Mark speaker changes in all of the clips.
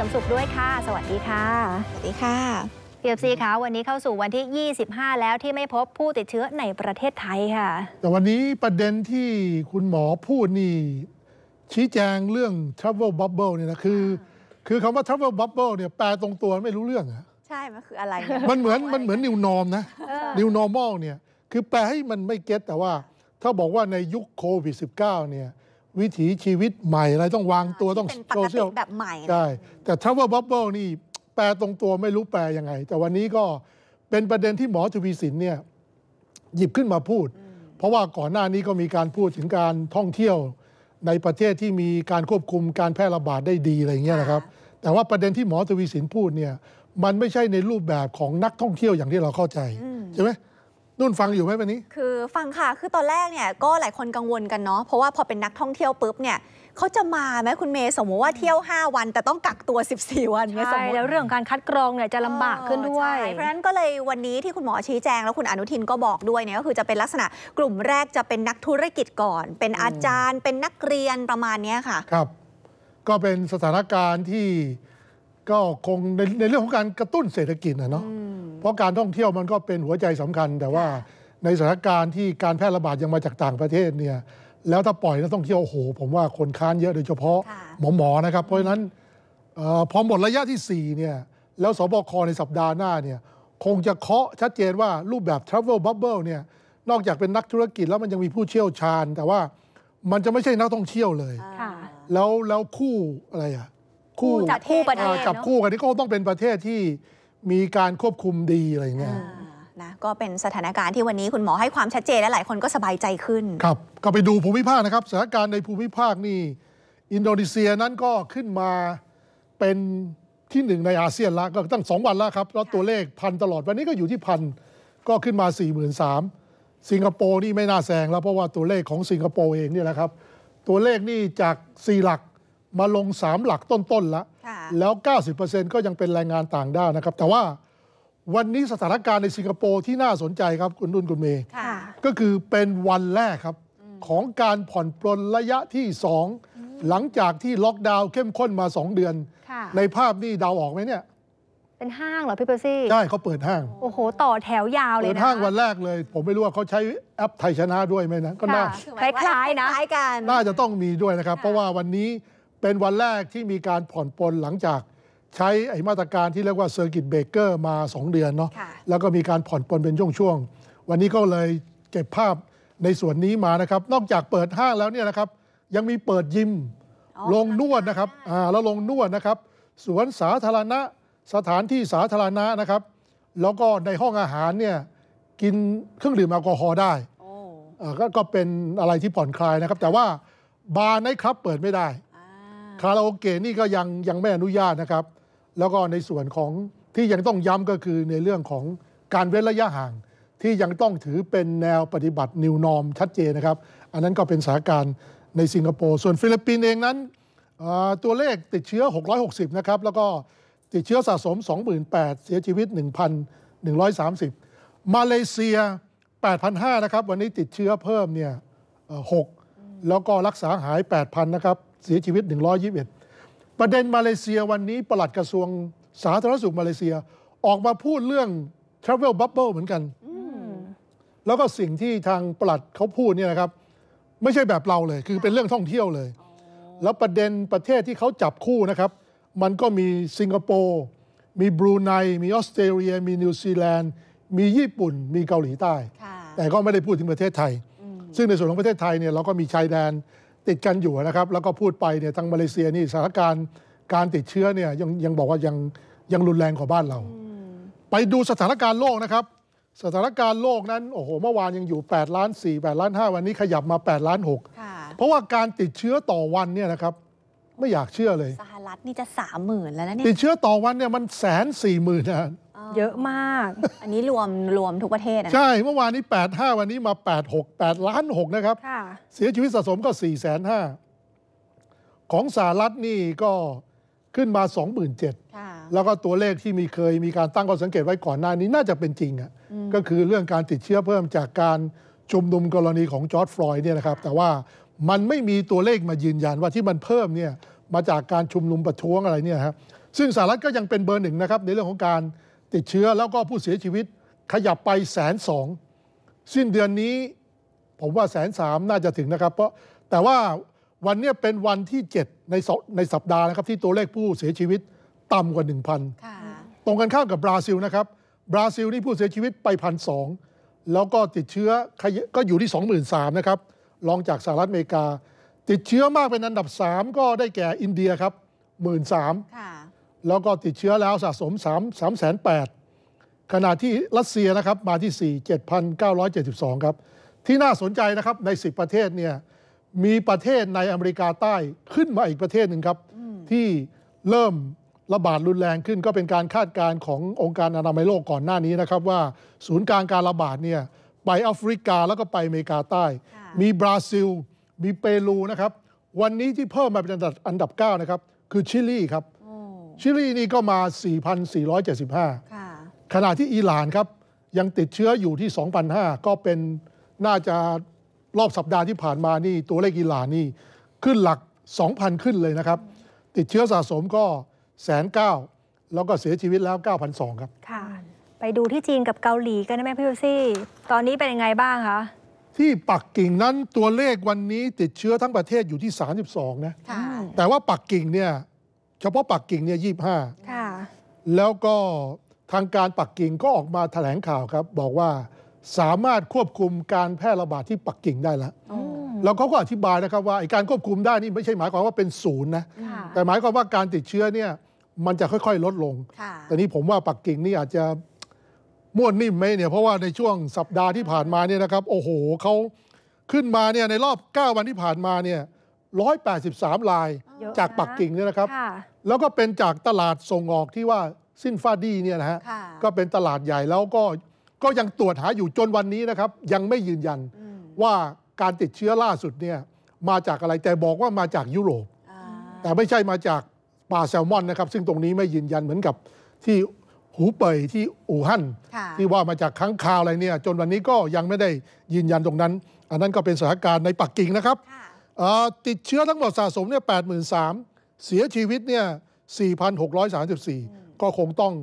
Speaker 1: ริมสุขด้วยค่ะ สวัสดีค่ะ สวัสดีค่ะเพียบซีคะวันนี้เข้าสู่วันที่ 25 แล้วที่ไม่พบผู้ติดเชื้อในประเทศไทยค่ะ
Speaker 2: แต่วันนี้ประเด็นที่คุณหมอพูดนี่ ชี้แจงเรื่อง Travel Bubble เนี่ยนะคือ คือคำว่า Travel Bubble เนี่ยแปลตรงตัวไม่รู้เรื่องอะ
Speaker 3: ใช่ มันคืออะไร มันเหมือนมันเหมือน New Norm นะ
Speaker 2: New Normal เนี่ยคือแปลให้มันไม่เก็ตแต่ว่า ถ้าบอกว่าในยุคโควิด -19 เนี่ยวิถีชีวิตใหม่อะไรต้องวางตัวต้องโซเชียลแบบใหม่ใช่แต่ทาวเวอร์บับเบิลนี่แปลตรงตัวไม่รู้แปลยังไง แต่วันนี้ก็เป็นประเด็นที่หมอทวีสินเนี่ยหยิบขึ้นมาพูด เพราะว่าก่อนหน้านี้ก็มีการพูดถึงการท่องเที่ยว ในประเทศที่มีการควบคุมการแพร่ระบาดได้ดีอะไรเงี้ยนะครับ แต่ว่าประเด็นที่หมอทวีสินพูดเนี่ยมันไม่ใช่ในรูปแบบของนักท่องเที่ยวอย่างที่เราเข้าใจใช่ไหมนุ่นฟังอยู่ไหมวันนี้
Speaker 3: คือฟังค่ะ คือตอนแรกเนี่ยก็หลายคนกังวลกันเนาะ เพราะว่าพอเป็นนักท่องเที่ยวปุ๊บเนี่ยเขาจะมาไหมคุณเมย์สมมติว่าเที่ยว 5 วัน แต่ต้องกักตัว 14 วันใช่ยสมมติแล้วเรื่องการคัดกรองเนี่ยจะลำบากขึ้นด้วย เพราะฉะนั้นก็เลยวันนี้ที่คุณหมอชี้แจงแล้ว คุณอนุทินก็บอกด้วยเนี่ยก็คือจะเป็นลักษณะกลุ่มแรกจะเป็นนักธุรกิจก่อน เป็นอาจารย์เป็นนักเรียนประมาณนี้ค่ะ ครั
Speaker 2: บ ก็เป็นสถานการณ์ที่ก็
Speaker 3: คงในในเรื่องของการกระตุ้น
Speaker 2: เศรษฐกิจนะเนาะเพราะการท่องเที่ยวมันก็เป็นหัวใจสำคัญแต่ว่าในสถานการณ์ที่การแพร่ระบาดยังมาจากต่างประเทศเนี่ยแล้วถ้าปล่อยนักท่องเที่ยวโอ้โหผมว่าคนค้านเยอะ โดยเฉพาะหมอหมอนะครับ เพราะฉะนั้นพอหมดระยะที่4เนี่ยแล้วสบคในสัปดาห์หน้าเนี่ยคงจะเคาะชัดเจนว่ารูปแบบ Travel Bubble เนี่ยนอกจากเป็นนักธุรกิจแล้วมันยังมีผู้เชี่ยวชาญ แต่ว่ามันจะไม่ใช่นักท่องเที่ยวเลยแล้วแล้วคู่อะไรอะคู่จับคู่ประเทศจับคู่กันนี่ก็ต้องเป็นประเทศที่มีการควบคุมดี อะไรเงี้ย
Speaker 3: นะก็เป็นสถานการณ์ที่วันนี้คุณหมอให้ความชัดเจนและหลายคนก็สบายใจขึ้น ครับก็ไปดูภูมิภาค นะครับ สถานการณ์ในภูมิภาคนี่ อินโ
Speaker 2: ดนีเซียนั้น ก็ขึ้นมาเป็นที่หนึ่งในอาเซียนละก็ตั้งสองวันแล้วครับแล้วตัวเลขพันตลอดวันนี้ก็อยู่ที่พันก็ขึ้นมา 4 3 0 0มสิงคโปร์นี่ไม่น่าแซงแล้วเพราะว่าตัวเลขของสิงคโปร์เองเนี่ยแหละครับ ตัวเลขนี่จาก4หลักมาลง 3 หลักต้นๆแล้ว แล้ว 90%ก็ยังเป็นแรงงานต่างด้าวนะครับ แต่ว่าวันนี้สถานการณ์ในสิงคโปร์ ที่น่าสนใจครับ คุณนุ่นคุณเมย์ ก็คือเป็นวันแรกครับของการผ่อนปลนระยะที่ 2 หลังจากที่ล็อกดาวน์ เข้มข้นมา 2 เดือน ในภาพนี่เดาออกไหมเนี่ย เป็นห้างเหรอ พี่เปอร์ซี่ ใช่เขาเปิดห้าง โอ้โหต่อแถวยาวเลยนะ เปิดห้างวันแรกเลย ผมไม่รู้ว่าเขาใช้แอปไทยชนะด้วยไหมนะ ก็น่าคล้าย ๆ นะคล้ายกัน น่าจะต้องมีด้วยนะครับ เพราะว่าวันนี้เป็นวันแรกที่มีการผ่อนปลนหลังจาก ใช้ไอมาตรการที่เรียกว่าเซอร์กิตเบเกอร์มา 2 เดือนเนาะแล้วก็มีการผ่อนปลนเป็นช่วง่วันนี้ก็เลยเก็บภาพในส่วนนี้มานะครับ นอกจากเปิดห้างแล้วเนี่ยนะครับยังมีเปิดยิมลงนวดนะครับอ่าแล้วลงนวดนะครับ สวนสาธารณะสถานที่สาธารณะนะครับ แล้วก็ในห้องอาหารเนี่ยกินเครื่องดื่มแอลกอฮอล์ได้ก็เป็นอะไรที่ผ่อนคลายนะครับแต่ว่าบาร์ไนท์ครับเปิดไม่ได้คาราโอเกะนี่ก็ยังยังไม่อนุญาตนะครับ แล้วก็ในส่วนของที่ยังต้องย้ำก็คือในเรื่องของการเว้นระยะห่างที่ยังต้องถือเป็นแนวปฏิบัตินิวนอมชัดเจนนะครับ อันนั้นก็เป็นสถานการณ์ในสิงคโปร์ส่วนฟิลิปปินส์เองนั้น ตัวเลขติดเชื้อ 660 นะครับ แล้วก็ติดเชื้อสะสม 28,000 เสียชีวิต 1,130 มาเลเซีย 8,500นะครับวันนี้ติดเชื้อเพิ่มเนี่ย6แล้วก็รักษาหาย8,000นะครับเสียชีวิต 121 ประเด็นมาเลเซียวันนี้ปลัดกระทรวงสาธารณสุขมาเลเซียออกมาพูดเรื่อง Travel Bubble เหมือนกัน แล้วก็สิ่งที่ทางปลัดเขาพูดเนี่ยนะครับ ไม่ใช่แบบเราเลยคือเป็นเรื่องท่องเที่ยวเลย แล้วประเด็นประเทศที่เขาจับคู่นะครับ มันก็มีสิงคโปร์มีบรูไน มีออสเตรเลีย มีนิวซีแลนด์ มีญี่ปุ่น มีเกาหลีใต้ แต่ก็ไม่ได้พูดถึงประเทศไทย ซึ่งในส่วนของประเทศไทยเนี่ยเราก็มีชายแดนติดกันอยู่นะครับ แล้วก็พูดไปเนี่ยทางมาเลเซียนี่สถานการณ์การติดเชื้อเนี่ยยังยังบอกว่ายังยังรุนแรงกว่าบ้านเราไปดูสถานการณ์โลกนะครับ สถานการณ์โลกนั้น โอ้โหเมื่อวานยังอยู่ 8 ล้าน4 8ล้าน5 วันนี้ขยับมา 8 ล้าน6 เพราะว่าการติดเชื้อต่อวันเนี่ยนะครับ ไม่อยากเชื่อเลย ส
Speaker 3: หรัฐนี่จะสามหมื่นแล้วนะเนี่ยติด
Speaker 2: เชื้อต่อวันเนี่ยมันแสนสี่หมื่นนะ
Speaker 3: เยอะมาก อันนี้รวมรวมทุกประเทศ ใช่ เมื
Speaker 2: ่อวานนี้8าวันนี้มา8ปดล้านกนะครับ เสียชีวิตสะสมก็4นห้า ของสหรัฐนี่ก็ขึ้นมา 27,000แล้วก็ตัวเลขที่มีเคยมีการตั้งข้อสังเกตไว้ก่อนหน้านี้น่าจะเป็นจริงอ่ะ ก็คือเรื่องการติดเชื้อเพิ่มจากการชุมนุมกรณีของจอร์ดฟลอยด์เนี่ยนะครับ แต่ว่ามันไม่มีตัวเลขมายืนยันว่าที่มันเพิ่มเนี่ยมาจากการชุมนุมประท้วงอะไรเนี่ยครับซึ่งสหรัฐก็ยังเป็นเบอร์หนึ่งนะครับในเรื่องของการติดเชื้อแล้วก็ผู้เสียชีวิตขยับไปแสนสองสิ้นเดือนนี้ผมว่าแสนสามน่าจะถึงนะครับ เพราะแต่ว่าวันนี้เป็นวันที่7ในในสัปดาห์นะครับที่ตัวเลขผู้เสียชีวิตต่ำกว่า 1,000ตรงกันข้ามกับบราซิลนะครับบราซิลนี่ผู้เสียชีวิตไปพันสองแล้วก็ติดเชื้อก็อยู่ที่23,000นะครับรองจากสหรัฐอเมริกา ติดเชื้อมากเป็นอันดับ 3 ก็ได้แก่อินเดียครับ 1 3 0 0แล้วก็ติดเชื้อแล้วสะสม3 3 8 0 0ขณะที่รัสเซียนะครับมาที่ 4 7,972 ครับ ที่น่าสนใจนะครับใน 10 ประเทศเนี่ย มีประเทศในอเมริกาใต้ขึ้นมาอีกประเทศหนึ่งครับที่เริ่มระบาดรุนแรงขึ้นก็เป็นการคาดการณ์ขององค์การอนามัยโลกก่อนหน้านี้นะครับ ว่าศูนย์กลางการระบาดเนี่ยไปแอฟริกาแล้วก็ไปอเมริกาใต้ มีบราซิล มีเปรูนะครับ วันนี้ที่เพิ่มมาเป็นอันดับอันดับ9นะครับ คือชิลีครับชิลีนี่ก็มา 4,475ขณะที่อิหร่านครับ ยังติดเชื้ออยู่ที่ 2,005 ก็เป็นน่าจะรอบสัปดาห์ที่ผ่านมานี่ตัวเลขอิหร่านนี่ ขึ้นหลัก 2,000 ขึ้นเลยนะครับ ติดเชื้อสะสมก็แสนเก้าแล้วก็เสียชีวิตแล้ว 9,200 ครับ
Speaker 1: ค่ะ ไปดูที่จีนกับเกาหลีกันนะแม่พี่ยูซี่ ตอนนี้เป็นยังไงบ้างคะ
Speaker 2: ที่ปักกิ่งนั้นตัวเลขวันนี้ติดเชื้อทั้งประเทศอยู่ที่ 32 นะแต่ว่าปักกิ่งเนี่ยเฉพาะปักกิ่งเนี่ยยี่ห้าแล้วก็ทางการปักกิ่งก็ออกมาแถลงข่าวครับ บอกว่าสามารถควบคุมการแพร่ระบาดที่ปักกิ่งได้ แล้วแล้วเขาก็อธิบายนะครับว่าการควบคุมได้นี่ไม่ใช่หมายความว่าเป็นศูนย์นะแต่หมายความว่าการติดเชื้อเนี่ย มันจะค่อยๆ ลดลงแต่นี้ผมว่าปักกิ่งนี่อาจจะม่วนนิ่มไหมเนี่ยเพราะว่าในช่วงสัปดาห์ที่ผ่านมาเนี่ยนะครับ โอ้โหเขาขึ้นมาเนี่ยในรอบ 9 วันที่ผ่านมาเนี่ย183ลายยจากปักกิ่งเนี่ยนะครับ แล้วก็เป็นจากตลาดส่งออกที่ว่าสิ้นฟาดีเนี่ยนะฮะ ก็เป็นตลาดใหญ่แล้วก็ ก็ยังตรวจหาอยู่จนวันนี้นะครับ ยังไม่ยืนยันว่าการติดเชื้อล่าสุดเนี่ย มาจากอะไร แต่บอกว่ามาจากยุโรป แต่ไม่ใช่มาจากปลาแซลมอนนะครับ ซึ่งตรงนี้ไม่ยืนยันเหมือนกับที่หูเป่ยที่อู่ฮั่น ที่ว่ามาจากค้างคาวอะไรเนี่ย จนวันนี้ก็ยังไม่ได้ยืนยันตรงนั้น อันนั้นก็เป็นสถานการณ์ในปักกิ่งนะครับติดเชื้อทั้งหมดสะสมเนี่ยแปดหมื่นสามเสียชีวิตเนี่ยสี่พันหกร้อยสามสิบสี่ก็คงต้อง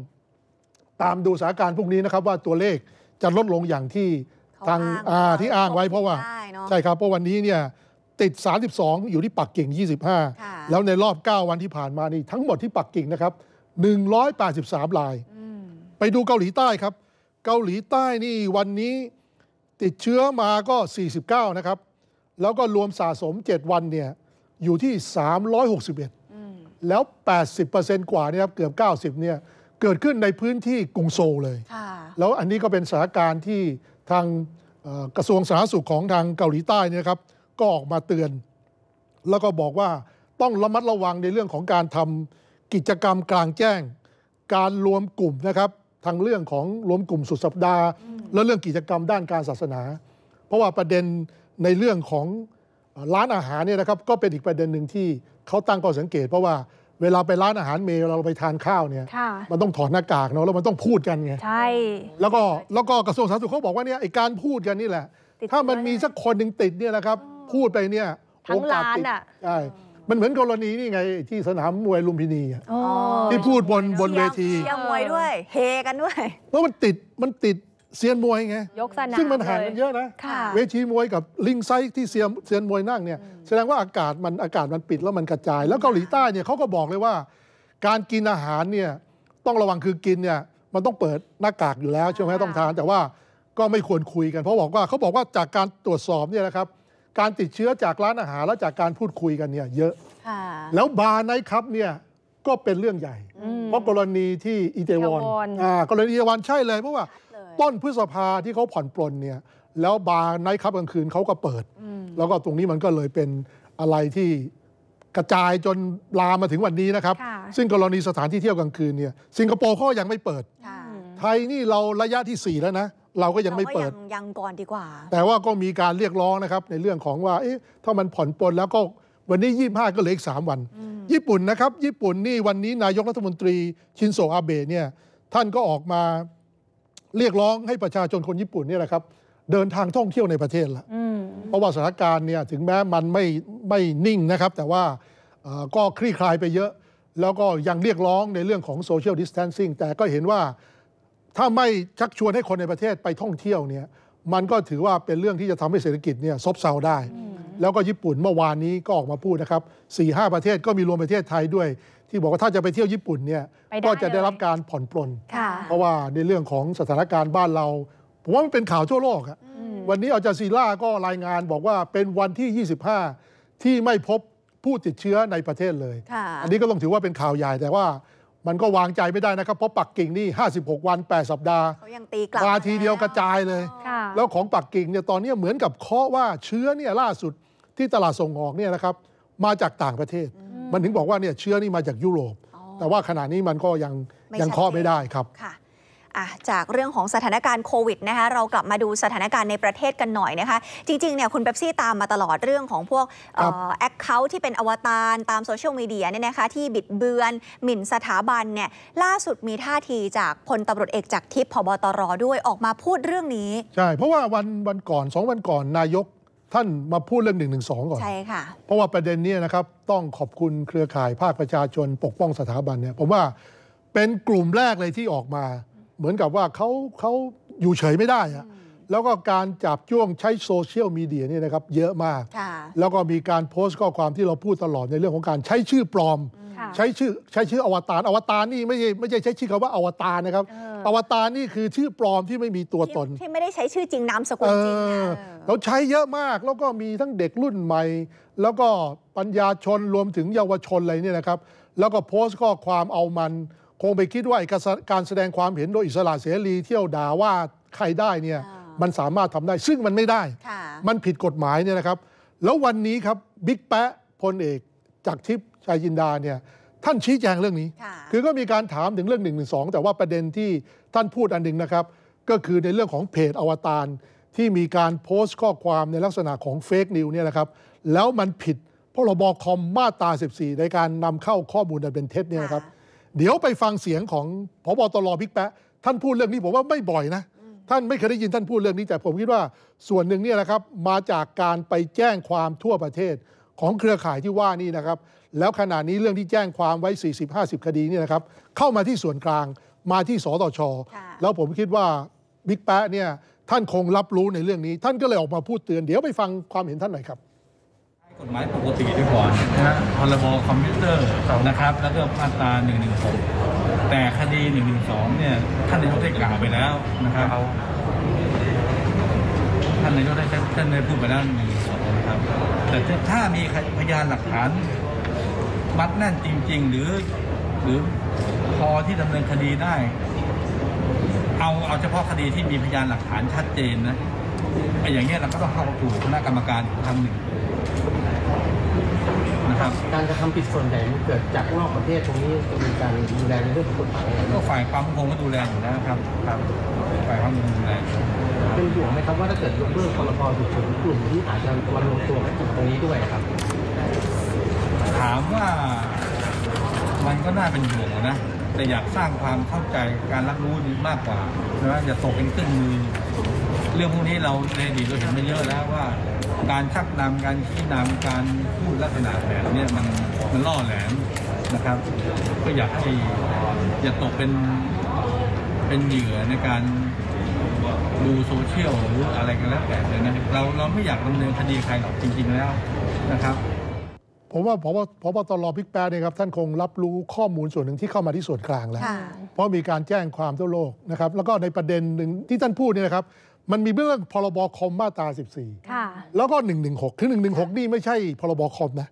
Speaker 2: ตามดูสถานการณ์พวกนี้นะครับ ว่าตัวเลขจะลดลงอย่างที่ทางาที่อ้างไว้เพราะว่าใช่ครับ เพราะวันนี้เนี่ยติด 32 อยู่ที่ปักกิ่ง 25 แล้วในรอบ 9 วันที่ผ่านมานี่ ทั้งหมดที่ปักกิ่งนะครับ 183ราย ไปดูเกาหลีใต้ครับ เกาหลีใต้นี่วันนี้ติดเชื้อมาก็ 49 นะครับแล้วก็รวมสะสม 7 วันเนี่ยอยู่ที่ 361แล้ว 80%กว่านี่ครับเกือบ 90เนี่ยเกิดขึ้นในพื้นที่กรุงโซลเลย แล้วอันนี้ก็เป็นสถานการณ์ที่ทางกระทรวงสาธารณสุขของทางเกาหลีใต้นี่ครับก็ออกมาเตือน แล้วก็บอกว่าต้องระมัดระวังในเรื่องของการทำกิจกรรมกลางแจ้ง การรวมกลุ่มนะครับ ทางเรื่องของ รวมกลุ่มสุดสัปดาห์ และเรื่องกิจกรรมด้านการศาสนา เพราะว่าประเด็นในเรื่องของร้านอาหารเนี่ยนะครับก็เป็นอีกประเด็นหนึ่งที่เขาตั้งข้อสังเกตเพราะว่าเวลาไปร้านอาหารเมย์เราไปทานข้าวเนี่ยมันต้องถอดหน้ากากเนาะแล้วมันต้องพูดกันไงใช่แล้วก็แล้วก็กระทรวงสาธารณสุขเขาบอกว่าเนี่ยไอการพูดกันนี่แหละ ถ้ามันมีสักคนหนึ่งติดเนี่ยนะครับ พูดไปเนี่ยทั้งร้านอ่ะใช่มันเหมือนกรณีนี่ไง ที่สนามมวยลุมพินีที่พูดบนบนเวทีเชียร์มวยด้วย เฮกันด้วย เพราะมันติดมันติดเซียนมวยไง
Speaker 3: ยกสนามซึ่งมันห่างกันเยอะนะะเว
Speaker 2: ทีมวยกับลิงไซที่เซียนเซียนมวยนั่งเนี่ยแสดงว่าอากาศมันอากาศมันปิดแล้วมันกระจาย แล้วเกาหลีใต้เนี่ยเขาก็บอกเลยว่าการกินอาหารเนี่ยต้องระวังคือกินเนี่ยมันต้องเปิดหน้ากากอยู่แล้วใช่ไหมต้องทาน แต่ว่าก็ไม่ควรคุยกันเพราะบอกว่าเขาบอกว่าจากการตรวจสอบเนี่ยนะครับการติดเชื้อจากร้านอาหารและจากการพูดคุยกันเนี่ยเยอะ แล้วบาร์ไนท์คลับเนี่ยก็เป็นเรื่องใหญ่ เพราะกรณีที่อิเตวอนิวนอ่ากรณีอิเตวอนใช่เลยเพราะว่าต้นพฤษภาที่เขาผ่อนปลนเนี่ย แล้วบาร์ในท์คับกลางคืนเขาก็เปิด แล้วก็ตรงนี้มันก็เลยเป็นอะไรที่กระจายจนลามมาถึงวันนี้นะครับ ซึ่งกรณีสถานที่เที่ยวกลางคืนเนี่ย สิงคโปร์เขายังไม่เปิดไทยนี่เราระยะที่4แล้วนะ เราก็ยังไม่เปิด
Speaker 3: ยังก่อนดีกว่า
Speaker 2: แต่ว่าก็มีการเรียกร้องนะครับ ในเรื่องของว่าถ้ามันผ่อนปลนแล้วก็วันนี้ 25 ก็เหลืออีก3วัน ญี่ปุ่นนะครับญี่ปุ่นนี่วันนี้นายกรัฐมนตรี ชินโซอาเบะเนี่ย ท่านก็ออกมาเรียกร้องให้ประชาชนคนญี่ปุ่นเนี่ยละครับเดินทางท่องเที่ยวในประเทศละเพราะว่าสถานการณ์เนี่ยถึงแม้มันไม่ไม่นิ่งนะครับ แต่ว่าก็คลี่คลายไปเยอะ แล้วก็ยังเรียกร้องในเรื่องของโซเชียลดิสแทนซิ่งแต่ก็เห็นว่าถ้าไม่ชักชวนให้คนในประเทศไปท่องเที่ยวเนี่ยมันก็ถือว่าเป็นเรื่องที่จะทำให้เศรษฐกิจเนี่ยซบเซาได้ แล้วก็ญี่ปุ่นเมื่อวานนี้ก็ออกมาพูดนะครับ4-5ประเทศก็มีรวมประเทศไทยด้วยที่บอกว่าถ้าจะไปเที่ยวญี่ปุ่นเนี่ยก็จะได้รับการผ่อนปลนเพราะว่าในเรื่องของสถานการณ์บ้านเราผมว่ามันเป็นข่าวทั่วโลกอะวันนี้อาจาร์ซีล่าก็รายงานบอกว่าเป็นวันที่ 25 ที่ไม่พบผู้ติดเชื้อในประเทศเลย อันนี้ก็ต้องถือว่าเป็นข่าวใหญ่แต่ว่ามันก็วางใจไม่ได้นะครับเพราะปักกิ่งนี่ 56 วัน 8 สัปดาห์
Speaker 3: มาทีเดียวกระจา
Speaker 2: ยเลยแล้วของปักกิ่งเนี่ยตอนนี้เหมือนกับเคาะว่าเชื้อเนี่ยล่าสุดที่ตลาดส่งออกเนี่ยนะครับ มาจากต่างประเทศมันถึงบอกว่าเนี่ยเชื้อนี่มาจากยุโรป แต่ว่าขณะนี้มันก็ยังยังเคอไม่ได้ครับ
Speaker 3: จากเรื่องของสถานการณ์โควิดนะคะเรากลับมาดูสถานการณ์ในประเทศกันหน่อยนะคะ จริงๆเนี่ยคุณเบปซี่ตามมาตลอดเรื่องของพวกแอคเคาท์ที่เป็นอวตาร ตามโซเชียลมีเดียเนี่ยนะคะ ที่บิดเบือนหมิ่นสถาบันเนี่ยล่าสุดมีท่าทีจากพลตำรวจเอกจากทิพย์พบตรด้วยออกมาพูดเรื่องนี้
Speaker 2: ใช่เพราะว่าวันวันก่อนสองวันก่อนนายกท่านมาพูดเรื่องหนึ่่งงงหนึสอก่อน ใช่ค่ะ เพราะว่าประเด็นนี้นะครับต้องขอบคุณเครือข่ายภาคประชาชน ปกป้องสถาบันเนี่ยผมว่าเป็นกลุ่มแรกเลยที่ออกมา เหมือนกับว่าเขาเขาอยู่เฉยไม่ได้อะแล้วก็การจับจ้วงใช้โซเชียลมีเดียเนี่ยนะครับ เยอะมาก แล้วก็มีการโพสต์ข้อความที่เราพูดตลอดในเรื่องของการใช้ชื่อปลอม ใช้ชื่อใช้ชื่ออวตาร อวตารนี่ไม่ใช่ไม่ใช่ใช้ชื่อคำว่าอวตารนะครับ อวตารนี่คือชื่อปลอมที่ไม่มีตัวตน ที่ที่ไม่ได้ใช้ชื่อจริงนามสกุลจริงเนะเราใช้เยอะมาก แล้วก็มีทั้งเด็กรุ่นใหม่ แล้วก็ปัญญาชนรวมถึงเยาวชนอะไรเนี่ยนะครับ แล้วก็โพสต์ข้อความเอามัน คงไปคิดว่าการแสดงความเห็นโดยอิสระเสรีเที่ยวด่าว่าใครได้เนี่ยมันสามารถทำได้ซึ่งมันไม่ได้ มันผิดกฎหมายเนี่ยนะครับ แล้ววันนี้ครับบิ๊กแปะพลเอกจากทิพย์ชายจินดาเนี่ยท่านชี้แจงเรื่องนี้ คือก็มีการถามถึงเรื่องหนึ่่งงงหนึสอแต่ว่าประเด็นที่ท่านพูดอันหนึ่งนะครับ ก็คือในเรื่องของเพจอวตาร ที่มีการโพสต์ข้อความในลักษณะของเฟกนิวเนี่ยนะครับแล้วมันผิดพรบคอมมาตรา14 ในการนำเข้าข้อมูลอันเป็นเท็จเนี่ยนะครับเดี๋ยวไปฟังเสียงของพบตรบิ๊กแปะท่านพูดเรื่องนี้ผมว่าไม่บ่อยนะท่านไม่เคยได้ยินท่านพูดเรื่องนี้ แต่ผมคิดว่าส่วนหนึ่งเนี่ยนะครับมาจากการไปแจ้งความทั่วประเทศของเครือข่ายที่ว่านี่นะครับ แล้วขณะนี้เรื่องที่แจ้งความไว้ 40-50 คดีเนี่ยนะครับเข้ามาที่ส่วนกลางมาที่สตชแล้วผมคิดว่าบิ๊กแป๊ะเนี่ยท่านคงรับรู้ในเรื่องนี้ท่านก็เลยออกมาพูดเตือนเดี๋ยวไปฟังความเห็นท่านหน่อยครับ
Speaker 4: กฎหมายปกติดีกว่านะฮะพรบคอมพิวเตอร์นะครับแล้วก็มาตรา116แต่คดี1นึเนี่ยท่านนายกได้กล่าวไปแล้วนะครับท่านนายกได้ท่านได้พูดไปแล้วหนึ่งสองนะครับแต่ถ้ามีพยานหลักฐานมัดแน่นจริงๆ หรือ หรือพอที่ดำเนินคดีได้ เอาเอาเฉพาะคดีที่มีพยานหลักฐานชัดเจนนะไอ้อย่างเงี้ยเราก็ต้องเข้าประสู่คณะกรรมการทางหนึ่งการกระทำผิดส่วนใหญ่มันเกิดจากนอกประเทศตรงนี้จะมีการดูแลในเรื่องกฎหมายก็ฝ่ายความมั่นคงก็ดูแลอยู่แล้วครับ ครับ ฝ่ายความมั่นคงดูแลเป็นห่วงไหมครับว่าถ้าเกิดยกเลิกพรบฉุกเฉินกลุ่มที่อาจจะมารวมตัวกันตรงนี้ด้วยครับ ถามว่า มันก็น่าเป็นห่วงนะ แต่อยากสร้างความเข้าใจการรับรู้มากกว่านะอย่าตกเป็นเครื่องมือเรื่องพวกนี้เราในอดีตเราเห็นมาเยอะแล้วว่าการชักนำการชี้นำ การพูดลักษณะแบบนี้มันมันล่อแหลมนะครับ ก็อยากให้อย่าตกเป็น เป็นเหยื่อในการดูโซเชียลหรืออะไรกันแล้วแต่เลยนะเราเราไม่อยากดำเนินคดีใครหรอกจริงๆ แล้ว นะครับ
Speaker 2: ผมว่าพบพบตรพิกแปดเนี่ยครับ ท่านคงรับรู้ข้อมูลส่วนหนึ่งที่เข้ามาที่ส่วนกลางแล้ว เพราะมีการแจ้งความทั่วโลกนะครับ แล้วก็ในประเด็นหนึ่งที่ท่านพูดเนี่ยนะครับมันมีเรื่องพรบคอม มาตรา 14 แล้วก็ 116คึง 116 นี่ไม่ใช่พรบคอม นะ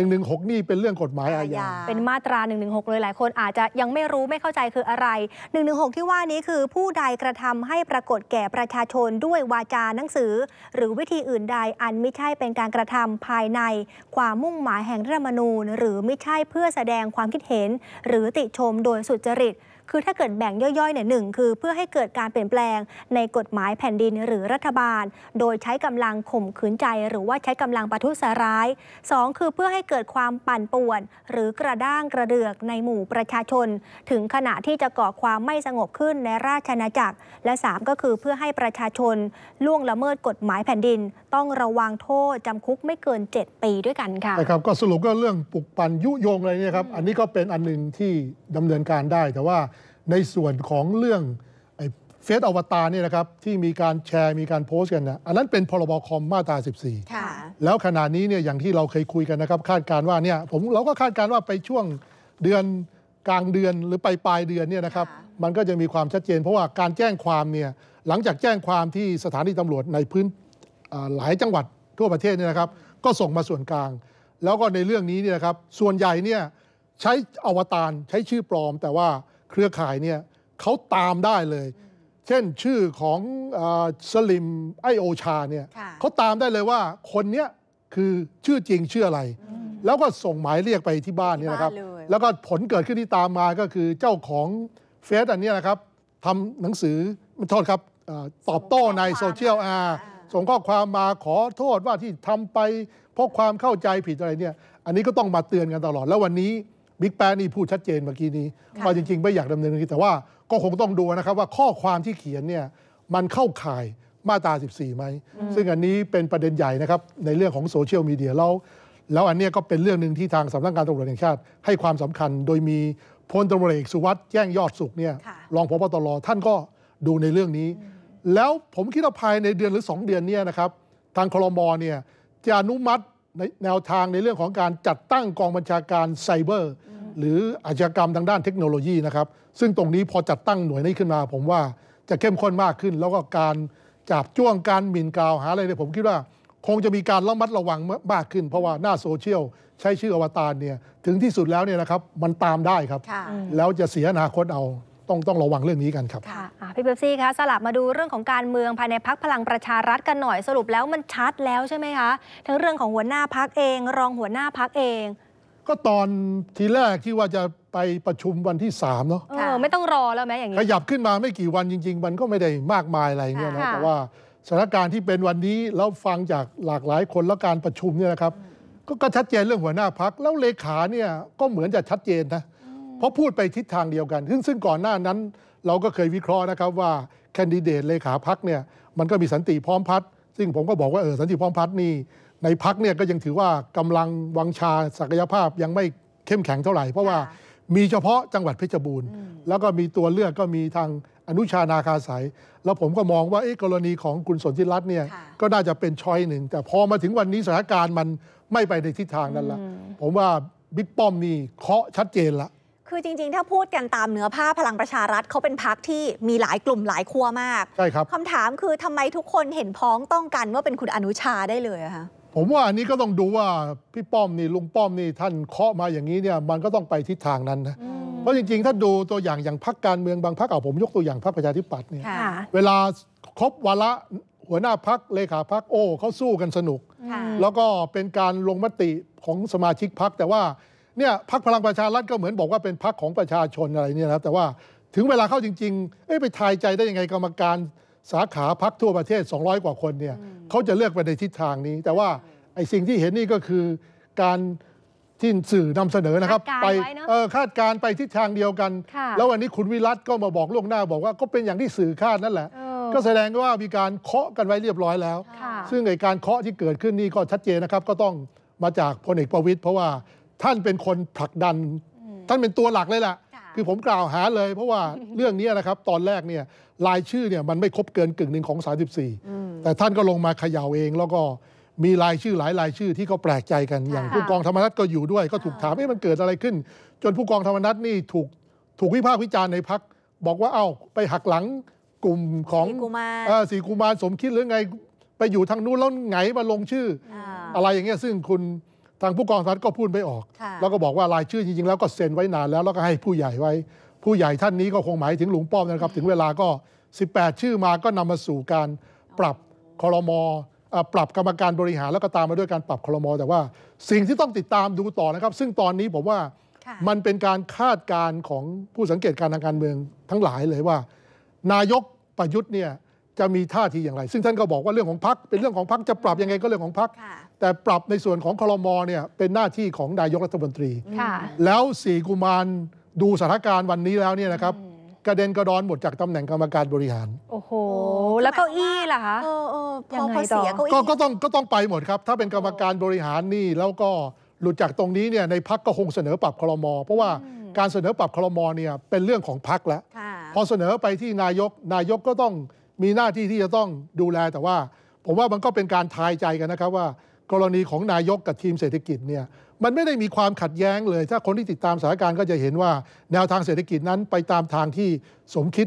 Speaker 2: 116 นี่เป็นเรื่องกฎหมายอาญา เป็
Speaker 1: นมาตรา 116 เลย หลายคนอาจจะยังไม่รู้ไม่เข้าใจคืออะไร 116 ที่ว่านี้คือผู้ใดกระทำให้ปรากฏแก่ประชาชนด้วยวาจาหนังสือ หรือวิธีอื่นใด อันไม่ใช่เป็นการกระทำภายในความมุ่งหมายแห่งรัฐธรรมนูญ หรือไม่ใช่เพื่อแสดงความคิดเห็น หรือติชมโดยสุจริตคือถ้าเกิดแบ่งย่อยๆเนี่ยหนึ่ง คือเพื่อให้เกิดการเปลี่ยนแปลง ในกฎหมายแผ่นดินหรือรัฐบาล โดยใช้กำลังข่มขืนใจ หรือว่าใช้กำลังประทุษร้าย 2 คือเพื่อให้เกิดความปั่นป่วน หรือกระด้างกระเดือกในหมู่ประชาชน ถึงขณะที่จะก่อความไม่สงบขึ้นในราชอาณาจักร และ 3 ก็คือเพื่อให้ประชาชนล่วงละเมิดกฎหมายแผ่นดินต้องระวังโทษจำคุกไม่เกิน 7 ปีด้วยกันค่ะนะครั
Speaker 2: บก็สรุปก็เรื่องปลุกปั่นยุโยงอะไรเนี่ยครับอันนี้ก็เป็นอันหนึ่งที่ดำเนินการได้แต่ว่าในส่วนของเรื่องเฟซอวตารเนี่ยนะครับที่มีการแชร์มีการโพสต์กันนะอันนั้นเป็นพรบคอมมาตรา14แล้วขณะนี้เนี่ยอย่างที่เราเคยคุยกันนะครับ คาดการว่าเนี่ยผมเราก็คาดการว่าไปช่วงเดือนกลางเดือนหรือไปปลายเดือนเนี่ยนะครับมันก็จะมีความชัดเจน เพราะว่าการแจ้งความเนี่ยหลังจากแจ้งความที่สถานีตำรวจในพื้นหลายจังหวัดทั่วประเทศเนี่ยนะครับ ก็ส่งมาส่วนกลาง แล้วก็ในเรื่องนี้เนี่ยนะครับส่วนใหญ่เนี่ยใช้อวตารใช้ชื่อปลอม แต่ว่าเครือข่ายเนี่ยเขาตามได้เลย เช่น ชื่อของอสลิมไอโอชาเนี่ยเขาตามได้เลยว่าคนเนี้ยคือชื่อจริงชื่ออะไร แล้วก็ส่งหมายเรียกไปที่บ้านนี่นะครับแล้วก็ผลเกิดขึ้นที่ตามมาก็คือเจ้าของเฟซอันนี้นะครับทำหนังสือ มันโทษครับตอบโต้ในโซเชียลอาส่งข้อความมาขอโทษว่าที่ทำไป เพราะความเข้าใจผิดอะไรเนี่ยอันนี้ก็ต้องมาเตือนกันตลอดแล้ววันนี้บิ๊กแป๊นี่พูดชัดเจนเมื่อกี้นี้ว่าจริงๆ ไม่อยากดำเนินคดีแต่ว่าก็คงต้องดูนะครับ ว่าข้อความที่เขียนเนี่ยมันเข้าข่ายมาตรา14ไหม ซึ่งอันนี้เป็นประเด็นใหญ่นะครับ ในเรื่องของโซเชียลมีเดียแล้ว แล้วอันนี้ก็เป็นเรื่องหนึ่งที่ทางสำนักงานตำรวจแห่งชาติ ให้ความสำคัญโดยมีพลตำรวจเอกสุวัสด์แจ้งยอดสุขเนี่ยรองพบตรท่านก็ดูในเรื่องนี้ แล้วผมคิดว่าภายในเดือนหรือ 2 เดือนเนี่ยนะครับทางคลมเนี่ยจะอนุมัติในแนวทางในเรื่องของการจัดตั้งกองบัญชาการไซเบอร์หรืออาชญากรรมทางด้านเทคโนโลยีนะครับซึ่งตรงนี้พอจัดตั้งหน่วยนี้ขึ้นมาผมว่าจะเข้มข้นมากขึ้นแล้วก็การจับจ้วงการหมิ่นกล่าวหาอะไรเนี่ยผมคิดว่าคงจะมีการระมัดระวังมากขึ้น เพราะว่าหน้าโซเชียลใช้ชื่ออวตารเนี่ยถึงที่สุดแล้วเนี่ยนะครับมันตามได้ครับ แล้วจะเสียอนาคตเอาต้องต้องระวังเรื่องนี้กันครับค่
Speaker 1: ะพี่เบบซี่คะสลับมาดูเรื่องของการเมืองภายในพักพลังประชารัฐกันหน่อยสรุปแล้วมันชัดแล้วใช่ไหมคะทั้งเรื่องของหัวหน้าพักเอง รองหัวหน้าพักเอง
Speaker 2: ก็ตอนทีแรกที่ว่าจะไปประชุมวันที่สามเนาะ
Speaker 1: เออไม่ต้องรอแล้วไหมอย่างนี้ขยับ
Speaker 2: ขึ้นมาไม่กี่วันจริง ๆ มันก็ไม่ได้มากมายอะไรเนี่ยนะแต่ว่าสถานการณ์ที่เป็นวันนี้แล้วฟังจากหลากหลายคนแล้วการประชุมเนี่ยนะครับก็ชัดเจนเรื่องหัวหน้าพักแล้วเลขาเนี่ยก็เหมือนจะชัดเจนนะเพราะพูดไปทิศทางเดียวกันซึ่งซึ่งก่อนหน้านั้นเราก็เคยวิเคราะห์นะครับว่าแคนดิเดตเลขาพักเนี่ยมันก็มีสันติพร้อมพัฒน์ซึ่งผมก็บอกว่าเออสันติพร้อมพัฒน์นี่ ในพักเนี่ยก็ยังถือว่ากำลังวังชาศักยภาพยังไม่เข้มแข็งเท่าไหร่ เพราะว่ามีเฉพาะจังหวัดเพชรบูรณ์ แล้วก็มีตัวเลือกก็มีทางอนุชานาคาสายแล้วผมก็มองว่าเอ๊ะกรณีของคุณสนธิรัตน์เนี่ยก็น่าจะเป็นชอยหนึ่งแต่พอมาถึงวันนี้สถานการณ์มันไม่ไปในทิศทางนั้นละผมว่าบิ๊กป้อมนี่เคาะชัดเจนละ
Speaker 3: คือจริงๆ ถ้าพูดกันตามเนื้อผ้าพลังประชารัฐ เขาเป็นพักที่มีหลายกลุ่มหลายขั้วมากใช่ครับคำถามคือทำไมทุกคนเห็นพ้องต้องกันว่าเป็นคุณอนุชาได้เลยคะ
Speaker 2: ผมว่าอันนี้ก็ต้องดูว่าพี่ป้อมนี่ลุงป้อมนี่ท่านเคาะมาอย่างนี้เนี่ยมันก็ต้องไปทิศทางนั้นนะเพราะจริงๆ ถ้าดูตัวอย่าง อย่างพรรคการเมืองบางพรรคเอาผมยกตัวอย่างพรรคประชาธิปัตย์เนี่ยเวลาครบวาระหัวหน้าพักเลขาพักโอ้เขาสู้กันสนุก แล้วก็เป็นการลงมติของสมาชิกพักแต่ว่าเนี่ยพักพลังประชารัฐก็เหมือนบอกว่าเป็นพักของประชาชนอะไรเนี่ยนะครับแต่ว่าถึงเวลาเข้าจริงๆ เอ้ไปทายใจได้ยังไงกรรมการสาขาพักทั่วประเทศ 200 กว่าคนเนี่ยเขาจะเลือกไปในทิศทางนี้ แต่ว่าไอ้สิ่งที่เห็นนี่ก็คือการที่สื่อนำเสนอนะครับ ไปคาดการไปทิศทางเดียวกัน แล้ววันนี้คุณ วิรัตก็มาบอกล่วงหน้าบอกว่าก็เป็นอย่างที่สื่อคาดนั่นแหละ ก็แสดงว่ามีการเคาะกันไว้เรียบร้อยแล้ว ซึ่งไอ้การเคาะที่เกิดขึ้นนี่ก็ชัดเจนนะครับ ก็ต้องมาจากพลเอกประวิตยเพราะว่าท่านเป็นคนผลักดัน ท่านเป็นตัวหลักเลยแหละคือผมกล่าวหาเลย เพราะว่าเรื่องนี้นะครับ ตอนแรกเนี่ยลายชื่อเนี่ยมันไม่ครบเกินกึ่งหนึ่งของ34แต่ท่านก็ลงมาเขย่าเอง แล้วก็มีลายชื่อหลายลายชื่อที่ก็แปลกใจกันอย่าง ผู้กองธรรมนัฐก็อยู่ด้วย ก็ถูกถามว่ามันเกิดอะไรขึ้น จนผู้กองธรรมนัฐนี่ถูกถูกวิพากษ์วิจารณ์ในพักบอกว่าเอ้าไปหักหลังกลุ่มของสีกุมารสมคิดหรือไง ไปอยู่ทางนู้นแล้วไงมาลงชื่อ อะไรอย่างเงี้ยซึ่งคุณทางผู้กองทัพก็พูดไม่ออก แล้วก็บอกว่ารายชื่อจริงๆ แล้วก็เซ็นไว้นานแล้วแล้วก็ให้ผู้ใหญ่ไว้ ผู้ใหญ่ท่านนี้ก็คงหมายถึงหลวงป้อมนะครับ ถึงเวลาก็ 18 ชื่อมาก็นำมาสู่การปรับคอรมอปรับกรรมการบริหาร แล้วก็ตามมาด้วยการปรับคอรมอแต่ว่าสิ่งที่ต้องติดตามดูต่อนะครับ ซึ่งตอนนี้ผมว่ามันเป็นการคาดการณ์ของผู้สังเกตการทางการเมือง ทั้งหลายเลยว่า นายกประยุทธ์เนี่ยจะมีท่าทีอย่างไรซึ่งท่านก็บอกว่าเรื่องของพักเป็นเรื่องของพักจะปรับยังไงก็เรื่องของพักแต่ปรับในส่วนของคลมเนี่ยเป็นหน้าที่ของนายกรัฐมนตรี แล้วสี่กุมารดูสถานการณ์วันนี้แล้วเนี่ยนะครับกระเด็นกระดอนหมดจากตำแหน่งกรรมการบริหาร
Speaker 1: โอ้โหแล้วเก้าอี้ล่ะคะเอยังไงต่อก
Speaker 2: ้็อต้อง ก็ต้องไปหมดครับถ้าเป็นกรรมการบริหารนี่แล้วก็หลุดจากตรงนี้เนี่ยในพักก็คงเสนอปรับคลมเพราะว่าการเสนอปรับคลมเนี่ยเป็นเรื่องของพักแล้วะพอเสนอไปที่นายกนายกก็ต้องมีหน้าที่ที่จะต้องดูแลแต่ว่า ผมว่ามันก็เป็นการทายใจกันนะครับว่ากรณีของนายกกับทีมเศรษฐกิจเนี่ยมันไม่ได้มีความขัดแย้งเลย ถ้าคนที่ติดตามสถานการณ์ก็จะเห็นว่า แนวทางเศรษฐกิจนั้นไปตามทางที่สมคิด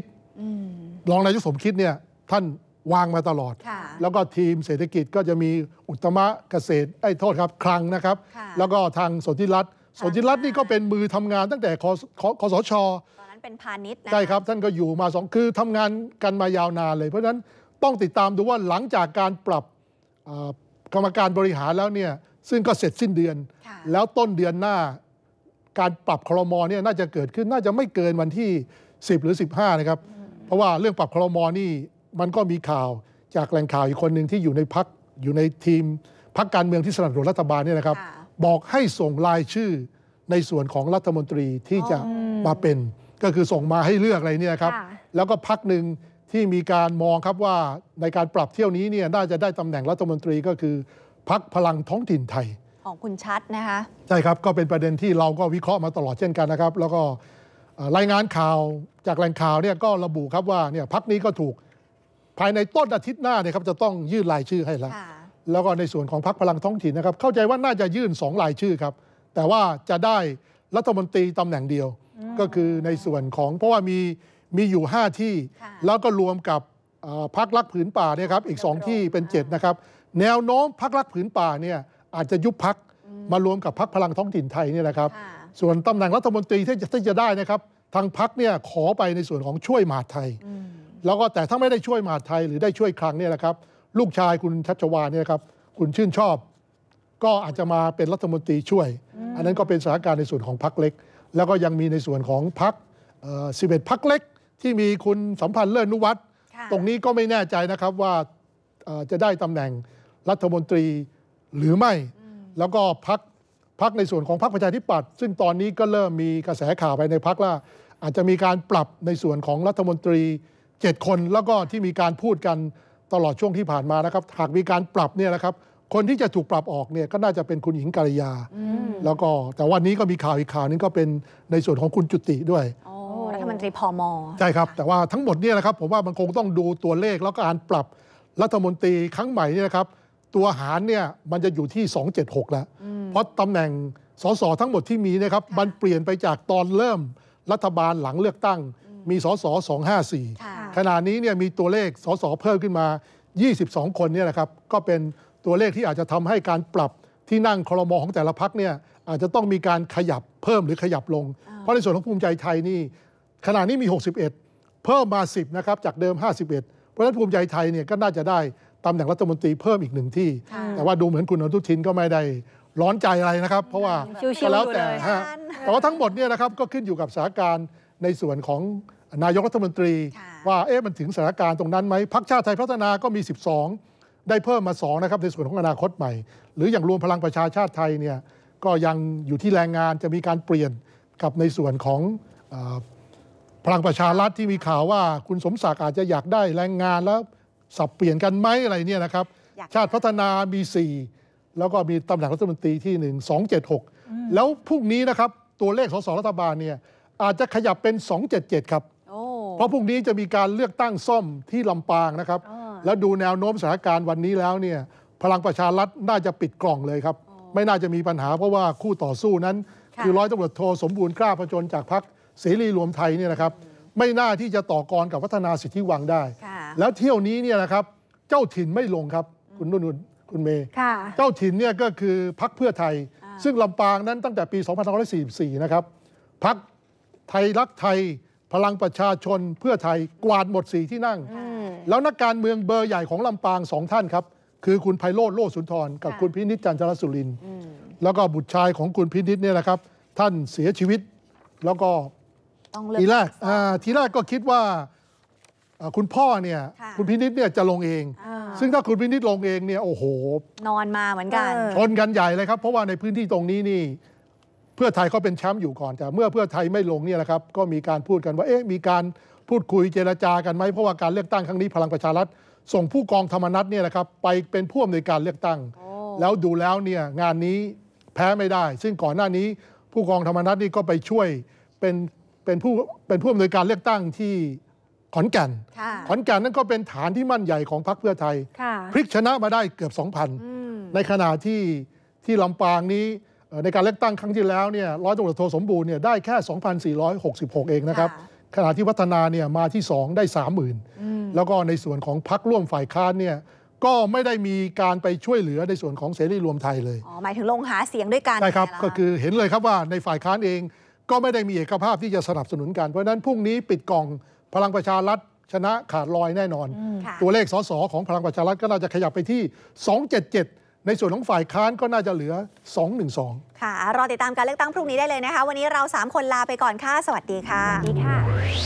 Speaker 2: รองนายกสมคิดเนี่ยท่านวางมาตลอด แล้วก็ทีมเศรษฐกิจก็จะมีอุตมะเกษตรไอ้โทษ ครับคลังนะครับ แล้วก็ทางสนธิรัตน์สนธิรัตน์นี่ก็เป็นมือทำงาน ตั้งแต่คอสชตอนนั้
Speaker 3: นเป็นพาณิชย์
Speaker 2: ใช่ครับ ท่านก็อยู่มาสองคือทำงานกันมายาวนานเลย เพราะฉะนั้นต้องติดตามดูว่าหลังจากการปรับกรรมการบริหารแล้วเนี่ยซึ่งก็เสร็จสิ้นเดือน แล้วต้นเดือนหน้า การปรับครมอเนี่ยน่าจะเกิดขึ้นน่าจะไม่เกินวันที่ 10หรือ15นะครับเพราะว่าเรื่องปรับครมอนี่มันก็มีข่าวจากแหล่งข่าวอีกคนหนึ่งที่อยู่ในพักอยู่ในทีมพักการเมืองที่สนับสนุนรัฐบาลเนี่ยนะครับบอกให้ส่งรายชื่อในส่วนของรัฐมนตรีที่จะมาเป็น ก็คือส่งมาให้เลือกอะไรเนี่ยครับแล้วก็พักหนึ่งที่มีการมองครับว่าในการปรับเที่ยวนี้เนี่ยน่าจะได้ตำแหน่งรัฐมนตรีก็คือพักพลังท้องถิ่นไทย
Speaker 3: ของคุณชัดนะคะ
Speaker 2: ใช่ครับก็เป็นประเด็นที่เราก็วิเคราะห์มาตลอดเช่นกันนะครับ แล้วก็รายงานข่าวจากแหล่งข่าวเนี่ยก็ระบุครับว่าเนี่ยพักนี้ก็ถูกภายในต้นอาทิตย์หน้าเนี่ยครับจะต้องยื่นรายชื่อให้ แล้วแล้วก็ในส่วนของพักพลังท้องถิ่นนะครับ เข้าใจว่าน่าจะยื่น2รายชื่อครับแต่ว่าจะได้รัฐมนตรีตำแหน่งเดียวก็คือในส่วนของเพราะว่ามีมีอยู่ 5 ที่แล้วก็รวมกับพักรักผืนป่าเนี่ยครับอีก 2 ที่เป็น 7 นะครับ แนวโน้มพักรักผืนป่าเนี่ยอาจจะยุบพักมารวมกับพักพลังท้องถิ่นไทยเนี่ยนะครับ ส่วนตำแหน่งรัฐมนตรีที่จะจะได้นะครับ ทางพักเนี่ย ขอไปในส่วนของช่วยมหาไทยแล้วก็แต่ถ้าไม่ได้ช่วยมหาไทยหรือได้ช่วยครั้งเนี่ยนะครับลูกชายคุณชัชวาเนี่ยครับคุณชื่นชอบ ก็อาจจะมาเป็นรัฐมนตรีช่วย อันนั้นก็เป็นสถานการณ์ในส่วนของพักเล็ก แล้วก็ยังมีในส่วนของพักสิบเอ็ดพักเล็กที่มีคุณ สัมพันธ์เลิศนุวัตรตรงนี้ก็ไม่แน่ใจนะครับว่าจะได้ตำแหน่งรัฐมนตรีหรือไม่ แล้วก็พักพักในส่วนของพักประชาธิปัตย์ซึ่งตอนนี้ก็เริ่มมีกระแสข่าวไปในพักว่า อาจจะมีการปรับในส่วนของรัฐมนตรี 7 คน แล้วก็ที่มีการพูดกันตลอดช่วงที่ผ่านมานะครับหากมีการปรับเนี่ยนะครับ คนที่จะถูกปรับออกเนี่ยก็น่าจะเป็นคุณหญิงกาลยา แล้วก็แต่วันนี้ก็มีข่าวอีกข่าวนึงก็เป็นในส่วนของคุณจุติด้วย
Speaker 3: นตรีพอมใ
Speaker 2: ช่ครับ แต่ว่าทั้งหมดเนี่ยนะครับ ผมว่ามันคงต้องดูตัวเลขแล้วก็การปรับรัฐมนตรีครั้งใหม่เนี่ยนะครับตัวหารเนี่ยมันจะอยู่ที่ 276แล้วเพราะตำแหน่งสสทั้งหมดที่มีนะครับมันเปลี่ยนไปจากตอนเริ่มรัฐบาลหลังเลือกตั้งมีสส254ขณะนี้เนี่ยมีตัวเลขสสเพิ่มขึ้นมา 22 คนเนี่ยนะครับก็เป็นตัวเลขที่อาจจะทำให้การปรับที่นั่งครมของแต่ละพักเนี่ยอาจจะต้องมีการขยับเพิ่มหรือขยับลงเพราะในส่วนของภูมิใจไทยนี่ขณะนี้มี 61 เพิ่มมา 10นะครับจากเดิม 51 เพราะฉะนั้นภูมิใจไทยเนี่ยก็น่าจะได้ตำแหน่งรัฐมนตรีเพิ่มอีกหนึ่งที่ แต่ว่าดูเหมือนคุณอนุทินก็ไม่ได้ร้อนใจอะไรนะครับ เพราะว่าก็แล้วแต่ฮะแต่ว่าทั้งหมดเนี่ยนะครับก็ขึ้นอยู่กับสถานการณ์ในส่วนของนายกรัฐมนตรี ว่าเอ๊ะมันถึงสถานการณ์ตรงนั้นไหม พักชาติไทยพัฒนาก็มี 12 ได้เพิ่มมา2นะครับในส่วนของอนาคตใหม่ หรืออย่างรวมพลังประชาชาติไทยเนี่ยก็ยังอยู่ที่แรงงานจะมีการเปลี่ยนกับในส่วนของพลังประชารัฐที่มีข่าวว่าคุณสมศักดิ์อาจจะอยากได้แรงงานแล้วสับเปลี่ยนกันไหมอะไรเนี่ยนะครับ ชาติพัฒนา มี 4 แล้วก็มีตำแหน่งรัฐมนตรี ที่ 1 2 7 6 แล้วพรุ่งนี้นะครับ ตัวเลขสสรัฐบาลเนี่ยอาจจะขยับเป็น 277 ครับเพราะพรุ่งนี้จะมีการเลือกตั้งซ่อมที่ลำปางนะครับ แล้วดูแนวโน้มสถานการณ์วันนี้แล้วเนี่ยพลังประชารัฐน่าจะปิดกล่องเลยครับไม่น่าจะมีปัญหา เพราะว่าคู่ต่อสู้นั้น คือร้อยตำรวจโทสมบูรณ์กล้าพจนจากพรรคเสรีรวมไทยเนี่ยนะครับ ไม่น่าที่จะต่อกรกับพัฒนาสิทธิวังได้ แล้วเที่ยวนี้เนี่ยนะครับ เจ้าถิ่นไม่ลงครับ คุณนุ่นคุณเมย์เจ้าถิ่นเนี่ยก็คือพักเพื่อไทย ซึ่งลำปางนั้นตั้งแต่ปี 2544 นะครับพักไทยรักไทยพลังประชาชนเพื่อไทยกวาดหมดสีที่นั่ง แล้วนักการเมืองเบอร์ใหญ่ของลำปางสองท่านครับคือคุณไพโรธโลสุนทรกับคุณพินิจจันทรสุรินแล้วก็บุตรชายของคุณพินิจเนี่ยนะครับ ท่านเสียชีวิตแล้วก็ต้องเลกทีแรกทีแรกก็คิดว่าคุณพ่อเนี่ยคุณพินิษเนี่ยจะลงเอง ซึ่งถ้าคุณพินิษลงเองเนี่ยโอ้โห นอนมาเ
Speaker 3: หมือนกันชน
Speaker 2: กันใหญ่เลยครับเพราะว่าในพื้นที่ตรงนี้นี่เพื่อไทยเขาเป็นแชมป์อยู่ก่อนแต่เมื่อเพื่อไทยไม่ลงเนี่ยแหละครับก็มีการพูดกันว่าเอ๊ะมีการพูดคุยเจรจากันไหมเพราะว่าการเลือกตั้งครั้งนี้ พลังประชารัฐส่งผู้กองธรรมนัฐเนี่ยนะครับไปเป็นผู้อำนวยการเลือกตั้ง แล้วดูแล้วเนี่ยงานนี้แพ้ไม่ได้ ซึ่งก่อนหน้านี้ผู้กองธรรมนัฐนี่ก็ไปช่วยเป็นเป็นผู้เป็นผู้อำนวยการเลือกตั้งที่ขอนแก่นขอนแก่นนั่นก็เป็นฐานที่มั่นใหญ่ของพรรคเพื่อไทยพลิกชนะมาได้เกือบ 2,000 ในขณะที่ที่ลำปางนี้ในการเลือกตั้งครั้งที่แล้วเนี่ยร้อยตำรวจโทสมบูรณ์เนี่ยได้แค่ 2,466 เองนะครับ ขณะที่วัฒนาเนี่ยมาที่ 2 ได้ 30,000แล้วก็ในส่วนของพรรคร่วมฝ่ายค้านเนี่ยก็ไม่ได้มีการไปช่วยเหลือในส่วนของเสรีรวมไทยเลย อ๋อห
Speaker 3: มายถึงลงหาเสียงด้วยกัน
Speaker 2: ใช่ครับ ก็คือเห็นเลยครับว่าในฝ่ายค้านเองก็ไม่ได้มีเอกภาพที่จะสนับสนุนกัน เพราะนั้นพรุ่งนี้ปิดกล่องพลังประชารัฐชนะขาดลอยแน่นอน ตัวเลขสสของพลังประชารัฐก็น่าจะขยับไปที่ 277 ในส่วนของฝ่ายค้านก็น่าจะเหลือ 212
Speaker 3: ค่ะ รอติดตามการเลือกตั้งพรุ่งนี้ได้เลยนะคะ วันนี้เรา 3 คนลาไปก่อนค่ะ สวัสดีค่ะสวั
Speaker 2: สดีค่ะ